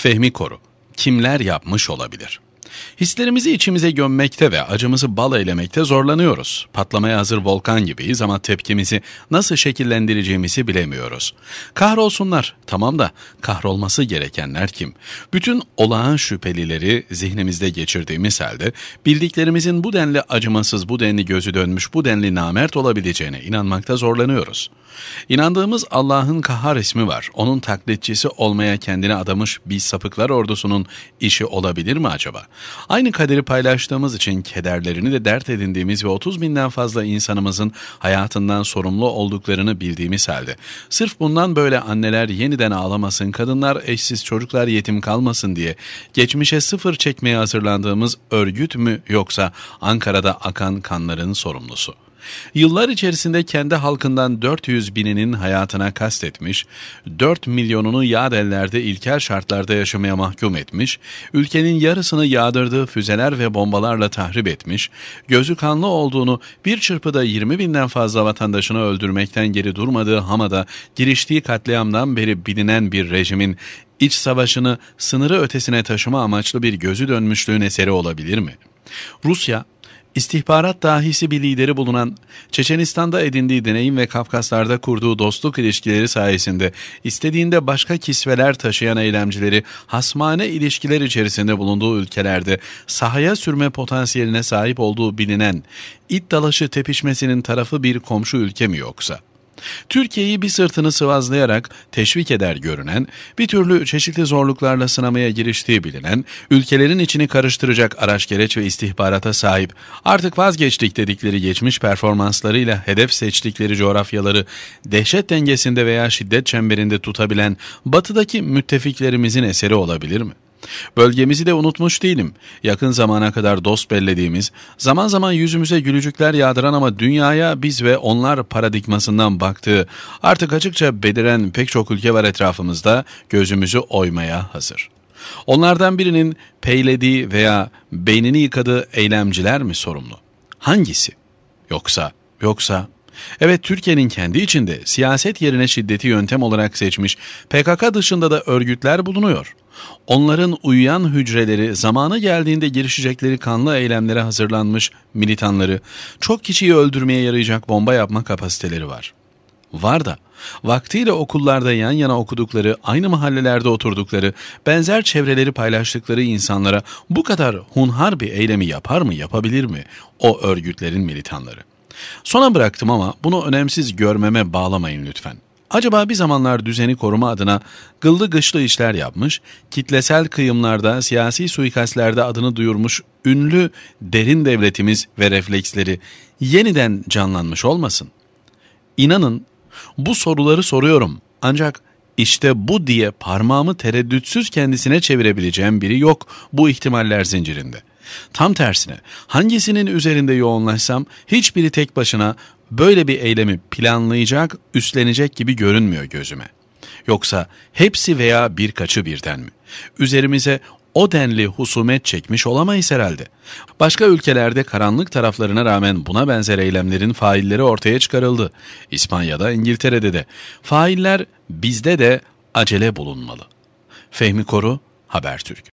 Fehmi Koru, kimler yapmış olabilir?'' Hislerimizi içimize gömmekte ve acımızı bal eylemekte zorlanıyoruz. Patlamaya hazır volkan gibiyiz ama tepkimizi nasıl şekillendireceğimizi bilemiyoruz. Kahrolsunlar, tamam da kahrolması gerekenler kim? Bütün olağan şüphelileri zihnimizde geçirdiğimiz halde bildiklerimizin bu denli acımasız, bu denli gözü dönmüş, bu denli namert olabileceğine inanmakta zorlanıyoruz. İnandığımız Allah'ın kahar ismi var. Onun taklitçisi olmaya kendini adamış bir sapıklar ordusunun işi olabilir mi acaba? Aynı kaderi paylaştığımız için kederlerini de dert edindiğimiz ve 30 binden fazla insanımızın hayatından sorumlu olduklarını bildiğimiz halde. Sırf bundan böyle anneler yeniden ağlamasın, kadınlar eşsiz çocuklar yetim kalmasın diye geçmişe sıfır çekmeye hazırlandığımız örgüt mü yoksa Ankara'da akan kanların sorumlusu? Yıllar içerisinde kendi halkından 400 bininin hayatına kastetmiş, 4 milyonunu yağ ellerde ilkel şartlarda yaşamaya mahkum etmiş, ülkenin yarısını yağdırdığı füzeler ve bombalarla tahrip etmiş, gözü kanlı olduğunu bir çırpıda 20 binden fazla vatandaşını öldürmekten geri durmadığı Hama'da giriştiği katliamdan beri bilinen bir rejimin iç savaşını sınırı ötesine taşıma amaçlı bir gözü dönmüşlüğün eseri olabilir mi? Rusya İstihbarat dahisi bir lideri bulunan Çeçenistan'da edindiği deneyim ve Kafkaslar'da kurduğu dostluk ilişkileri sayesinde istediğinde başka kisveler taşıyan eylemcileri hasmane ilişkiler içerisinde bulunduğu ülkelerde sahaya sürme potansiyeline sahip olduğu bilinen it dalaşı tepişmesinin tarafı bir komşu ülke mi yoksa? Türkiye'yi bir sırtını sıvazlayarak teşvik eder görünen, bir türlü çeşitli zorluklarla sınamaya giriştiği bilinen, ülkelerin içini karıştıracak araç gereç ve istihbarata sahip, artık vazgeçtik dedikleri geçmiş performanslarıyla hedef seçtikleri coğrafyaları dehşet dengesinde veya şiddet çemberinde tutabilen batıdaki müttefiklerimizin eseri olabilir mi?'' Bölgemizi de unutmuş değilim. Yakın zamana kadar dost bellediğimiz, zaman zaman yüzümüze gülücükler yağdıran ama dünyaya biz ve onlar paradigmasından baktığı, artık açıkça beliren pek çok ülke var etrafımızda gözümüzü oymaya hazır. Onlardan birinin peylediği veya beynini yıkadığı eylemciler mi sorumlu? Hangisi? Yoksa, yoksa Evet Türkiye'nin kendi içinde siyaset yerine şiddeti yöntem olarak seçmiş PKK dışında da örgütler bulunuyor. Onların uyuyan hücreleri zamanı geldiğinde girişecekleri kanlı eylemlere hazırlanmış militanları çok kişiyi öldürmeye yarayacak bomba yapma kapasiteleri var. Var da vaktiyle okullarda yan yana okudukları, aynı mahallelerde oturdukları, benzer çevreleri paylaştıkları insanlara bu kadar hunhar bir eylemi yapar mı yapabilir mi o örgütlerin militanları?'' Sona bıraktım ama bunu önemsiz görmeme bağlamayın lütfen. Acaba bir zamanlar düzeni koruma adına gıllı gışlı işler yapmış, kitlesel kıyımlarda, siyasi suikastlerde adını duyurmuş ünlü derin devletimiz ve refleksleri yeniden canlanmış olmasın? İnanın bu soruları soruyorum ancak işte bu diye parmağımı tereddütsüz kendisine çevirebileceğim biri yok bu ihtimaller zincirinde. Tam tersine hangisinin üzerinde yoğunlaşsam hiçbiri tek başına böyle bir eylemi planlayacak, üstlenecek gibi görünmüyor gözüme. Yoksa hepsi veya birkaçı birden mi? Üzerimize o denli husumet çekmiş olamayız herhalde. Başka ülkelerde karanlık taraflarına rağmen buna benzer eylemlerin failleri ortaya çıkarıldı. İspanya'da, İngiltere'de de. Failler bizde de acele bulunmalı. Fehmi Koru, Habertürk.